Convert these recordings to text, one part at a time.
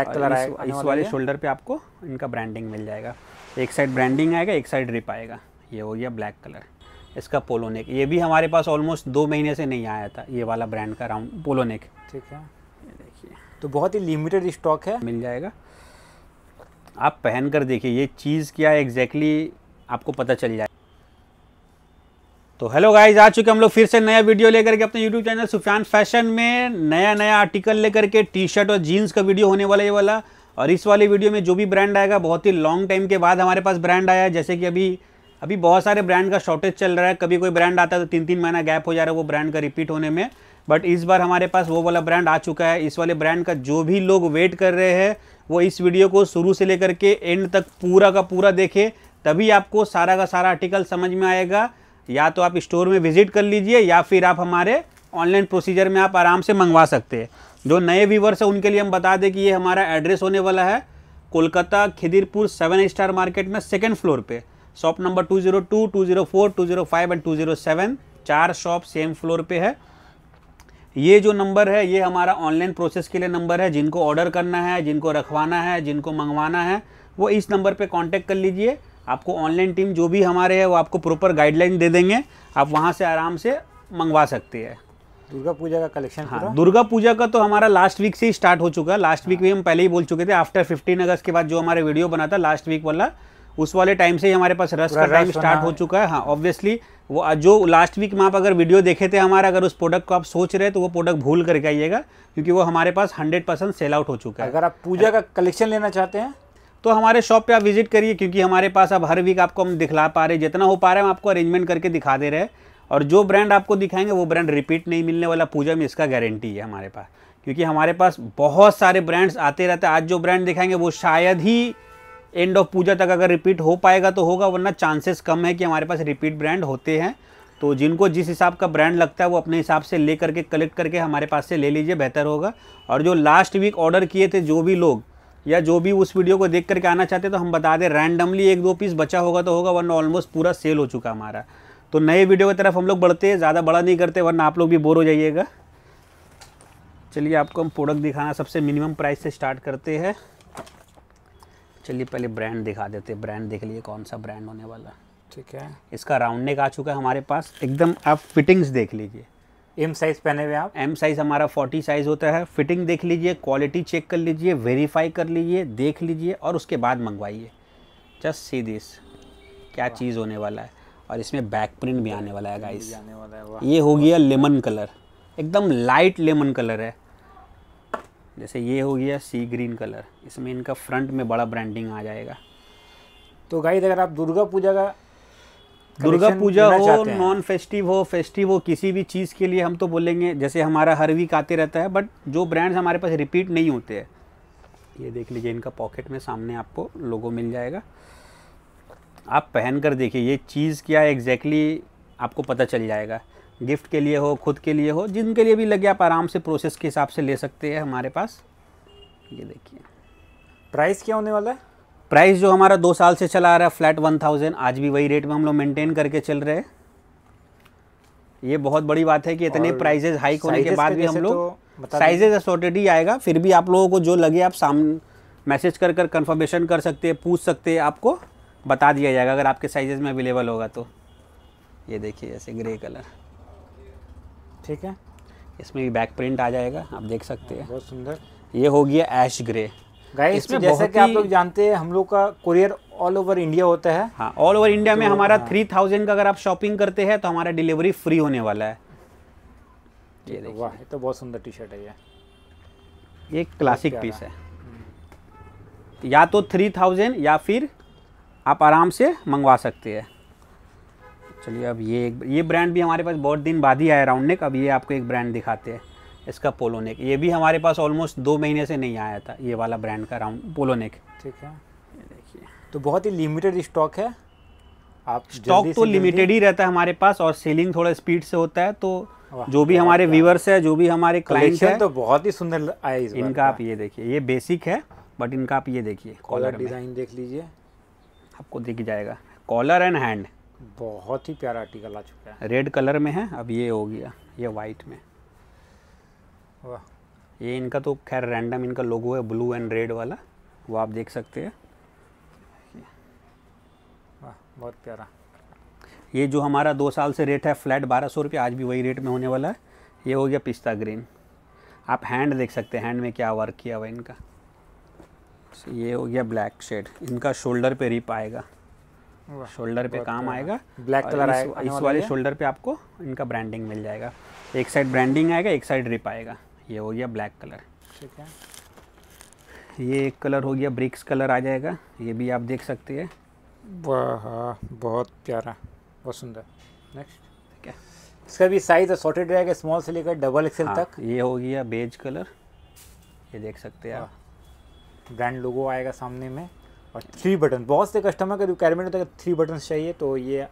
Black colour आएगा इस वाले शोल्डर पे आपको इनका ब्रांडिंग मिल जाएगा एक साइड ब्रांडिंग आएगा एक साइड रिप आएगा ये हो गया ब्लैक कलर इसका पोलो नेक ये भी हमारे पास ऑलमोस्ट दो महीने से नहीं आया था ये वाला ब्रांड का राउंड पोलो नेक ठीक है देखिए तो बहुत ही लिमिटेड स्टॉक है मिल जाएगा आप पहन कर देखिए ये चीज़ क्या एग्जैक्टली exactly आपको पता चल जाए तो हेलो गाइज आ चुके हम लोग फिर से नया वीडियो लेकर के अपने यूट्यूब चैनल सुफियान फैशन में नया नया आर्टिकल लेकर के टी शर्ट और जीन्स का वीडियो होने वाला ये वाला और इस वाले वीडियो में जो भी ब्रांड आएगा बहुत ही लॉन्ग टाइम के बाद हमारे पास ब्रांड आया है जैसे कि अभी अभी बहुत सारे ब्रांड का शॉर्टेज चल रहा है कभी कोई ब्रांड आता है तो तीन तीन महीना गैप हो जा रहा है वो ब्रांड का रिपीट होने में बट इस बार हमारे पास वो वाला ब्रांड आ चुका है इस वाले ब्रांड का जो भी लोग वेट कर रहे हैं वो इस वीडियो को शुरू से लेकर के एंड तक पूरा का पूरा देखे तभी आपको सारा का सारा आर्टिकल समझ में आएगा या तो आप स्टोर में विजिट कर लीजिए या फिर आप हमारे ऑनलाइन प्रोसीजर में आप आराम से मंगवा सकते हैं जो नए व्यूवर्स हैं उनके लिए हम बता दें कि ये हमारा एड्रेस होने वाला है Kolkata Khidirpur seven star market में सेकेंड फ्लोर पर shop number two zero two two zero four two zero five and two zero seven चार शॉप सेम फ्लोर पे है ये जो नंबर है ये हमारा ऑनलाइन प्रोसेस के लिए नंबर है जिनको ऑर्डर करना है जिनको रखवाना है जिनको मंगवाना है वो इस नंबर पे कांटेक्ट कर लीजिए आपको ऑनलाइन टीम जो भी हमारे है वो आपको प्रॉपर गाइडलाइन दे देंगे आप वहाँ से आराम से मंगवा सकते हैं दुर्गा पूजा का कलेक्शन हाँ दुर्गा पूजा का तो हमारा लास्ट वीक से ही स्टार्ट हो चुका है लास्ट वीक भी हम पहले ही बोल चुके थे आफ्टर फिफ्टीन अगस्त के बाद जो हमारे वीडियो बना था लास्ट वीक वाला उस वाले टाइम से ही हमारे पास रस का टाइम स्टार्ट हो चुका है हाँ ऑब्वियसली वो जो लास्ट वीक में आप अगर वीडियो देखे थे हमारा अगर उस प्रोडक्ट को आप सोच रहे तो वो प्रोडक्ट भूल करके आइएगा क्योंकि वो हमारे पास हंड्रेड परसेंट सेल आउट हो चुका है अगर आप पूजा का कलेक्शन लेना चाहते हैं तो हमारे शॉप पे आप विजिट करिए क्योंकि हमारे पास अब हर वीक आपको हम दिखला पा रहे जितना हो पा रहे हैं हम आपको अरेंजमेंट करके दिखा दे रहे हैं और जो ब्रांड आपको दिखाएंगे वो ब्रांड रिपीट नहीं मिलने वाला पूजा में इसका गारंटी है हमारे पास क्योंकि हमारे पास बहुत सारे ब्रांड्स आते रहते हैं आज जो ब्रांड दिखाएंगे वो शायद ही एंड ऑफ पूजा तक अगर रिपीट हो पाएगा तो होगा वरना चांसेस कम है कि हमारे पास रिपीट ब्रांड होते हैं तो जिनको जिस हिसाब का ब्रांड लगता है वो अपने हिसाब से ले करके कलेक्ट करके हमारे पास से ले लीजिए बेहतर होगा और जो लास्ट वीक ऑर्डर किए थे जो भी लोग या जो भी उस वीडियो को देख करके आना चाहते हैं तो हम बता दें रैंडमली एक दो पीस बचा होगा तो होगा वरना ऑलमोस्ट पूरा सेल हो चुका हमारा तो नए वीडियो की तरफ हम लोग बढ़ते हैं ज़्यादा बड़ा नहीं करते वरना आप लोग भी बोर हो जाइएगा चलिए आपको हम प्रोडक्ट दिखाना सबसे मिनिमम प्राइस से स्टार्ट करते हैं चलिए पहले ब्रांड दिखा देते हैं ब्रांड देख लिए कौन सा ब्रांड होने वाला ठीक है इसका राउंड नेक आ चुका है हमारे पास एकदम आप फिटिंग्स देख लीजिए एम साइज पहने हुए आप एम साइज हमारा 40 साइज होता है फिटिंग देख लीजिए क्वालिटी चेक कर लीजिए वेरीफाई कर लीजिए देख लीजिए और उसके बाद मंगवाइए जस्ट सी दिस क्या चीज़ होने वाला है और इसमें बैक प्रिंट भी आने वाला है गाइस ये हो गया लेमन कलर एकदम लाइट लेमन कलर है जैसे ये हो गया सी ग्रीन कलर इसमें इनका फ्रंट में बड़ा ब्रांडिंग आ जाएगा तो गाइस अगर आप दुर्गा पूजा का दुर्गा पूजा हो नॉन फेस्टिव हो फेस्टिव हो किसी भी चीज़ के लिए हम तो बोलेंगे जैसे हमारा हर वीक आते रहता है बट जो ब्रांड्स हमारे पास रिपीट नहीं होते हैं ये देख लीजिए इनका पॉकेट में सामने आपको लोगो मिल जाएगा आप पहन कर देखिए ये चीज़ क्या एग्जैक्टली exactly आपको पता चल जाएगा गिफ्ट के लिए हो खुद के लिए हो जिनके लिए भी लगे आप आराम से प्रोसेस के हिसाब से ले सकते हैं हमारे पास ये देखिए प्राइस क्या होने वाला है प्राइस जो हमारा दो साल से चला आ रहा है फ्लैट वन थाउजेंड आज भी वही रेट में हम लोग मेंटेन करके चल रहे हैं ये बहुत बड़ी बात है कि इतने प्राइजेज हाइक होने के बाद भी हम लोग साइजेज तो असोटेड ही आएगा फिर भी आप लोगों को जो लगे आप सामने मैसेज कर कर कन्फर्मेशन कर सकते हैं पूछ सकते हैं आपको बता दिया जाएगा अगर आपके साइजेज में अवेलेबल होगा तो ये देखिए ऐसे ग्रे कलर ठीक है इसमें भी बैक प्रिंट आ जाएगा आप देख सकते हैं बहुत सुंदर ये हो गया एश ग्रे गाइस इसमें जैसे कि आप लोग जानते हैं हम लोग का कुरियर ऑल ओवर इंडिया होता है हाँ ऑल ओवर इंडिया में तो, हमारा थ्री हाँ। थाउजेंड का अगर आप शॉपिंग करते हैं तो हमारा डिलीवरी फ्री होने वाला है ये वाह तो बहुत सुंदर टी शर्ट है ये ये क्लासिक पीस है या तो थ्री थाउजेंड या फिर आप आराम से मंगवा सकते हैं चलिए अब ये ये ब्रांड भी हमारे पास बहुत दिन बाद ही आया राउंड नेक अब ये आपको एक ब्रांड दिखाते हैं इसका पोलो नेक ये भी हमारे पास ऑलमोस्ट दो महीने से नहीं आया था ये वाला ब्रांड का राउंड पोलो नेक ठीक है देखिए तो बहुत ही लिमिटेड स्टॉक है आप स्टॉक तो लिमिटेड ही रहता है हमारे पास और सेलिंग थोड़ा स्पीड से होता है तो जो भी हमारे व्यूवर्स है जो भी हमारे क्लाइंट है तो बहुत ही सुंदर आया इस इनका आप ये देखिए ये बेसिक है बट इनका आप ये देखिए कॉलर डिजाइन देख लीजिए आपको दिख जाएगा कॉलर एंड हैंड बहुत ही प्यारा आर्टिकल आ चुका है रेड कलर में है अब ये हो गया ये वाइट में वाह ये इनका तो खैर रैंडम इनका लोगो है ब्लू एंड रेड वाला वो आप देख सकते हैं वाह बहुत प्यारा ये जो हमारा दो साल से रेट है फ्लैट बारह सौ रुपये आज भी वही रेट में होने वाला है ये हो गया पिस्ता ग्रीन आप हैंड देख सकते हैं हैंड में क्या वर्क किया हुआ इनका ये हो गया ब्लैक शेड इनका शोल्डर पे रिप आएगा शोल्डर पे काम आएगा ब्लैक कलर आएगा इस वाले शोल्डर पे आपको इनका ब्रांडिंग मिल जाएगा एक साइड ब्रांडिंग आएगा एक साइड रिप आएगा ये हो गया ब्लैक कलर ठीक है ये एक कलर हो गया ब्रिक्स कलर आ जाएगा ये भी आप देख सकते हैं वाह बहुत प्यारा बहुत सुंदर नेक्स्ट ठीक है इसका भी साइज सॉर्टेड रहेगा स्मॉल से लेकर डबल एक्सेल हाँ, तक ये हो गया बेज कलर ये देख सकते हैं आप ब्रांड लोगो आएगा सामने में और थ्री बटन बहुत से कस्टमर का रिक्वायरमेंट होता है थ्री बटन चाहिए तो ये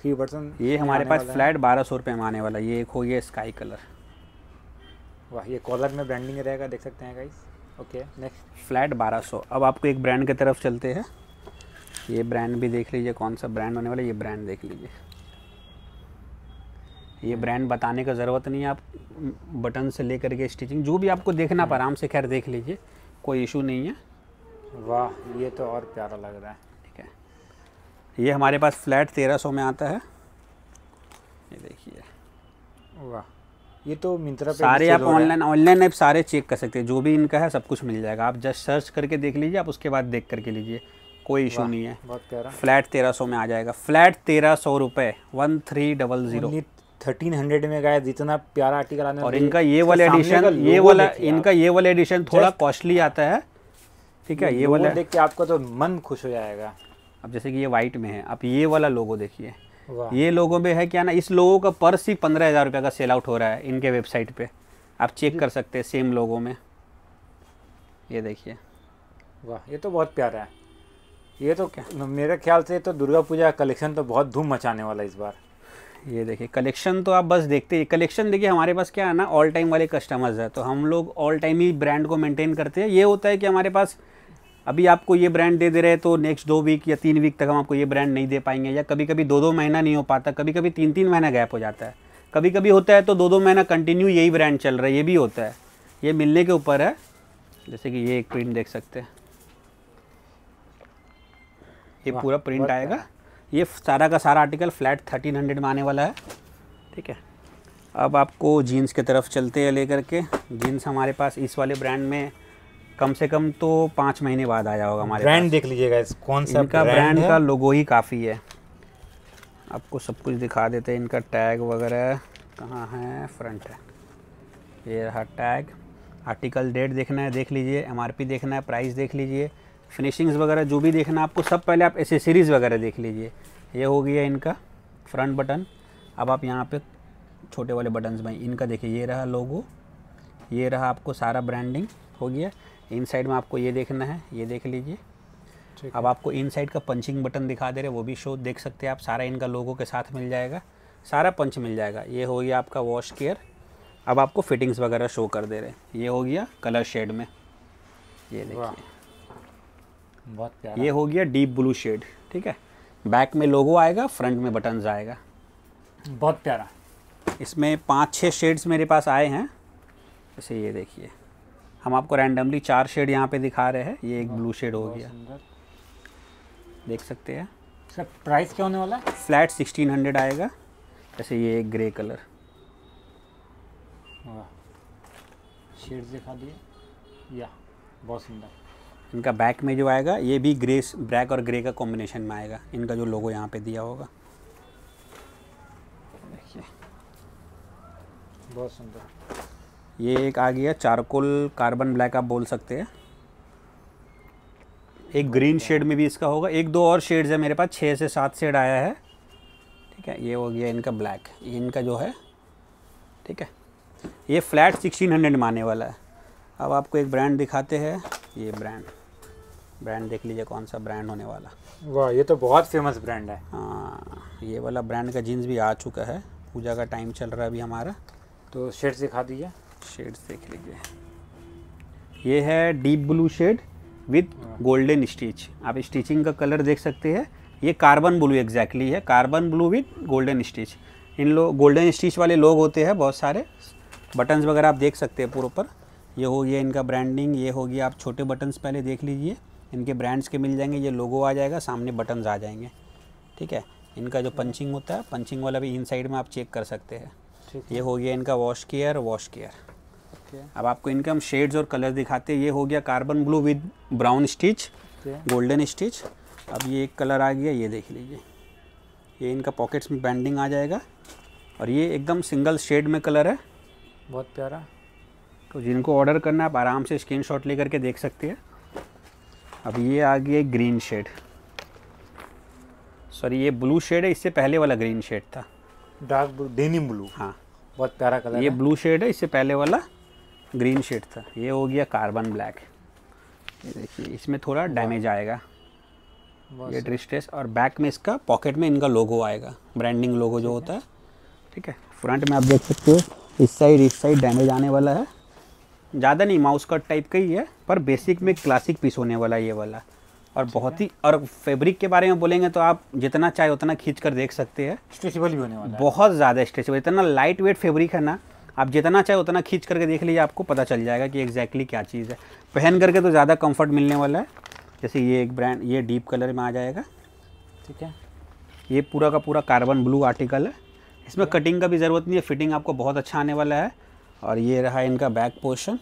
थ्री बटन ये हमारे पास फ्लैट बारह सौ रुपये में आने वाला ये एक हो गया स्काई कलर वाह ये कॉलर में ब्रांडिंग रहेगा देख सकते हैं गाइस ओके नेक्स्ट फ्लैट 1200 अब आपको एक ब्रांड की तरफ चलते हैं ये ब्रांड भी देख लीजिए कौन सा ब्रांड होने वाला ये ब्रांड देख लीजिए ये ब्रांड बताने का ज़रूरत नहीं है आप बटन से लेकर के स्टिचिंग जो भी आपको देखना आप आराम से खैर देख लीजिए कोई इशू नहीं है वाह ये तो और प्यारा लग रहा है ठीक है ये हमारे पास फ्लैट तेरह सौ में आता है ये देखिए वाह ये तो मिंत्रा पे सारे आप ऑनलाइन ऑनलाइन ऐप सारे चेक कर सकते हैं जो भी इनका है सब कुछ मिल जाएगा आप जस्ट सर्च करके देख लीजिए आप उसके बाद देख करके लीजिए कोई इशू नहीं है बहुत प्यारा फ्लैट तेरह सौ में आ जाएगा फ्लैट तेरह सौ रुपए one three double zero thirteen hundred में गायद जितना प्यारा आर्टिकल आने और इनका ये वाला एडिशन ये वाला इनका ये वाला एडिशन थोड़ा कॉस्टली आता है ठीक है ये वाला देख के आपका तो मन खुश हो जाएगा अब जैसे कि ये व्हाइट में है आप ये वाला लोगो देखिए ये लोगों में है क्या ना इस लोगों का पर्स ही पंद्रह हज़ार रुपये का सेल आउट हो रहा है इनके वेबसाइट पे आप चेक कर सकते हैं सेम लोगों में ये देखिए वाह ये तो बहुत प्यारा है ये तो क्या मेरे ख्याल से तो दुर्गा पूजा कलेक्शन तो बहुत धूम मचाने वाला इस बार ये देखिए कलेक्शन तो आप बस देखते हैं कलेक्शन देखिए हमारे पास क्या है ना ऑल टाइम वाले कस्टमर्स है तो हम लोग ऑल टाइम ही ब्रांड को मेंटेन करते हैं ये होता है कि हमारे पास अभी आपको ये ब्रांड दे दे रहे हैं तो नेक्स्ट दो वीक या तीन वीक तक हम आपको ये ब्रांड नहीं दे पाएंगे या कभी कभी दो दो महीना नहीं हो पाता कभी कभी तीन तीन महीना गैप हो जाता है कभी कभी होता है तो दो दो महीना कंटिन्यू यही ब्रांड चल रहा है ये भी होता है ये मिलने के ऊपर है जैसे कि ये एक प्रिंट देख सकते हैं ये पूरा प्रिंट आएगा ये सारा का सारा आर्टिकल फ्लैट थर्टीन हंड्रेड में आने वाला है ठीक है अब आपको जीन्स की तरफ चलते हैं लेकर के जीन्स हमारे पास इस वाले ब्रांड में कम से कम तो पाँच महीने बाद आया होगा हमारे ब्रांड देख लीजिएगा इस कौन सा इनका ब्रांड का लोगो ही काफ़ी है आपको सब कुछ दिखा देते हैं इनका टैग वगैरह कहाँ है फ्रंट है ये रहा टैग आर्टिकल डेट देखना है देख लीजिए एमआरपी देखना है प्राइस देख लीजिए फिनिशिंग्स वगैरह जो भी देखना है आपको सब पहले आप एसेसरीज़ वगैरह देख लीजिए ये हो गया इनका फ्रंट बटन अब आप यहाँ पे छोटे वाले बटन्स में इनका देखिए ये रहा लोगो ये रहा आपको सारा ब्रांडिंग हो गया इन साइड में आपको ये देखना है ये देख लीजिए अब आपको इन साइड का पंचिंग बटन दिखा दे रहे वो भी शो देख सकते हैं आप सारा इनका लोगों के साथ मिल जाएगा सारा पंच मिल जाएगा ये हो गया आपका वॉश केयर अब आपको फिटिंग्स वगैरह शो कर दे रहे हैं ये हो गया कलर शेड में ये देखिए बहुत प्यारा ये हो गया डीप ब्लू शेड ठीक है बैक में लोगो आएगा फ्रंट में बटन आएगा बहुत प्यारा इसमें पाँच छः शेड्स मेरे पास आए हैं जैसे ये देखिए हम आपको रैंडमली चार शेड यहाँ पे दिखा रहे हैं ये एक ब्लू शेड हो गया देख सकते हैं सर प्राइस क्या होने वाला है फ्लैट सिक्सटीन हंड्रेड आएगा जैसे ये एक ग्रे कलर शेड दिखा दिए या बहुत सुंदर इनका बैक में जो आएगा ये भी ग्रे ब्लैक और ग्रे का कॉम्बिनेशन में आएगा इनका जो लोगो यहाँ पे दिया होगा देखिए बहुत सुंदर ये एक आ गया चारकोल कार्बन ब्लैक आप बोल सकते हैं एक ग्रीन शेड में भी इसका होगा एक दो और शेड्स है मेरे पास छः से सात शेड आया है ठीक है ये हो गया इनका ब्लैक इनका जो है ठीक है ये फ्लैट सिक्सटीन हंड्रेड में आने वाला है अब आपको एक ब्रांड दिखाते हैं ये ब्रांड ब्रांड देख लीजिए कौन सा ब्रांड होने वाला वाह ये तो बहुत फेमस ब्रांड है हाँ ये वाला ब्रांड का जीन्स भी आ चुका है पूजा का टाइम चल रहा है अभी हमारा तो शेड दिखा दीजिए शेड्स देख लीजिए ये है deep blue shade with golden stitch आप स्टिचिंग का कलर देख सकते हैं ये कार्बन ब्लू एग्जैक्टली है carbon blue with golden stitch इन लोग गोल्डन स्टिच वाले लोग होते हैं बहुत सारे बटन्स वगैरह आप देख सकते हैं पूरे ऊपर ये हो गया इनका ब्रांडिंग ये होगी आप छोटे बटन्स पहले देख लीजिए इनके ब्रांड्स के मिल जाएंगे ये लोगो आ जाएगा सामने बटन्स आ जाएंगे ठीक है इनका जो पंचिंग होता है पंचिंग वाला भी इन साइड में आप चेक कर सकते हैं ये हो गया इनका वॉश केयर वॉश केयर अब आपको इनके हम शेड्स और कलर दिखाते हैं ये हो गया carbon blue with brown stitch golden stitch अब ये एक कलर आ गया ये देख लीजिए ये इनका पॉकेट्स में बैंडिंग आ जाएगा और ये एकदम सिंगल शेड में कलर है बहुत प्यारा तो जिनको ऑर्डर करना है आप आराम से स्क्रीन शॉट ले करके देख सकते हैं अब ये आ गया ग्रीन शेड सॉरी ये ब्लू शेड है इससे पहले वाला ग्रीन शेड था डार्क ब्लू डेनिम ब्लू हाँ बहुत प्यारा कलर ये ब्लू शेड है इससे पहले वाला ग्रीन शेड था ये हो गया कार्बन ब्लैक ये देखिए इसमें थोड़ा डैमेज आएगा ये ड्रिस्टेस और बैक में इसका पॉकेट में इनका लोगो आएगा ब्रांडिंग लोगो जो होता है ठीक है फ्रंट में आप देख सकते हो इस साइड इस साइड डैमेज आने वाला है ज़्यादा नहीं माउस कट टाइप का ही है पर बेसिक में क्लासिक पीस होने वाला है ये वाला और बहुत ही और फैब्रिक के बारे में बोलेंगे तो आप जितना चाहे उतना खींच कर देख सकते हैं स्ट्रेचेबल भी होने वाला बहुत ज़्यादा स्ट्रेचेबल इतना लाइट वेट फेब्रिक है ना आप जितना चाहे उतना खींच करके देख लीजिए आपको पता चल जाएगा कि एग्जैक्टली क्या चीज़ है पहन करके तो ज़्यादा कम्फर्ट मिलने वाला है जैसे ये एक ब्रांड ये डीप कलर में आ जाएगा ठीक है ये पूरा का पूरा कार्बन ब्लू आर्टिकल है इसमें कटिंग का भी ज़रूरत नहीं है फिटिंग आपको बहुत अच्छा आने वाला है और ये रहा इनका बैक पोर्शन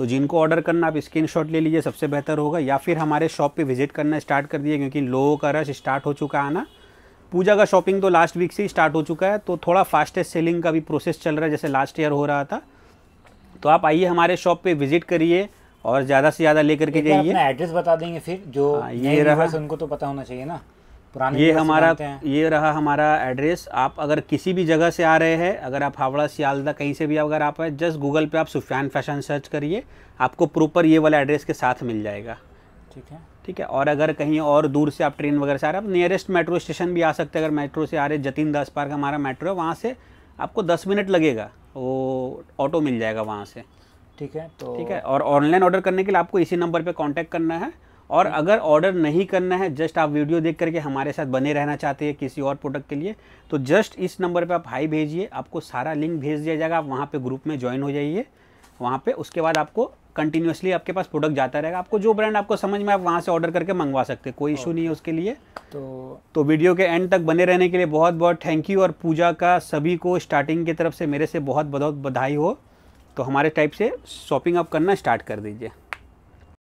तो जिनको ऑर्डर करना आप स्क्रीन ले लीजिए सबसे बेहतर होगा या फिर हमारे शॉप पे विजिट करना स्टार्ट कर दिए क्योंकि लोगों का रश स्टार्ट हो चुका है ना पूजा का शॉपिंग तो लास्ट वीक से ही स्टार्ट हो चुका है तो थोड़ा फास्टेस्ट सेलिंग का भी प्रोसेस चल रहा है जैसे लास्ट ईयर हो रहा था तो आप आइए हमारे शॉप पर विजिट करिए और ज़्यादा से ज़्यादा लेकर के जाइए एड्रेस बता देंगे फिर जो हाँ, ये रहा उनको तो पता होना चाहिए ना पुराने ये हमारा ये रहा हमारा एड्रेस आप अगर किसी भी जगह से आ रहे हैं अगर आप हावड़ा सियालदा कहीं से भी अगर आप है जस्ट गूगल पे आप सुफियान फैशन सर्च करिए आपको प्रॉपर ये वाला एड्रेस के साथ मिल जाएगा ठीक है ठीक है और अगर कहीं और दूर से आप ट्रेन वगैरह से आ रहे हैं आप नियरेस्ट मेट्रो स्टेशन भी आ सकते हैं अगर मेट्रो से आ रहे जतीन दास पार्क हमारा मेट्रो है वहाँ से आपको दस मिनट लगेगा वो ऑटो मिल जाएगा वहाँ से ठीक है तो ठीक है और ऑनलाइन ऑर्डर करने के लिए आपको इसी नंबर पर कॉन्टैक्ट करना है और हम्म। अगर ऑर्डर नहीं करना है जस्ट आप वीडियो देख करके हमारे साथ बने रहना चाहते हैं किसी और प्रोडक्ट के लिए तो जस्ट इस नंबर पे आप हाई भेजिए आपको सारा लिंक भेज दिया जाएगा आप वहाँ पर ग्रुप में ज्वाइन हो जाइए वहाँ पर उसके बाद आपको कंटिन्यूसली आपके पास प्रोडक्ट जाता रहेगा आपको जो ब्रांड आपको समझ में आप वहाँ से ऑर्डर करके मंगवा सकते हैं कोई इशू नहीं है उसके लिए तो तो वीडियो के एंड तक बने रहने के लिए बहुत बहुत थैंक यू और पूजा का सभी को स्टार्टिंग की तरफ से मेरे से बहुत बहुत बधाई हो तो हमारे टाइप से शॉपिंग आप करना स्टार्ट कर दीजिए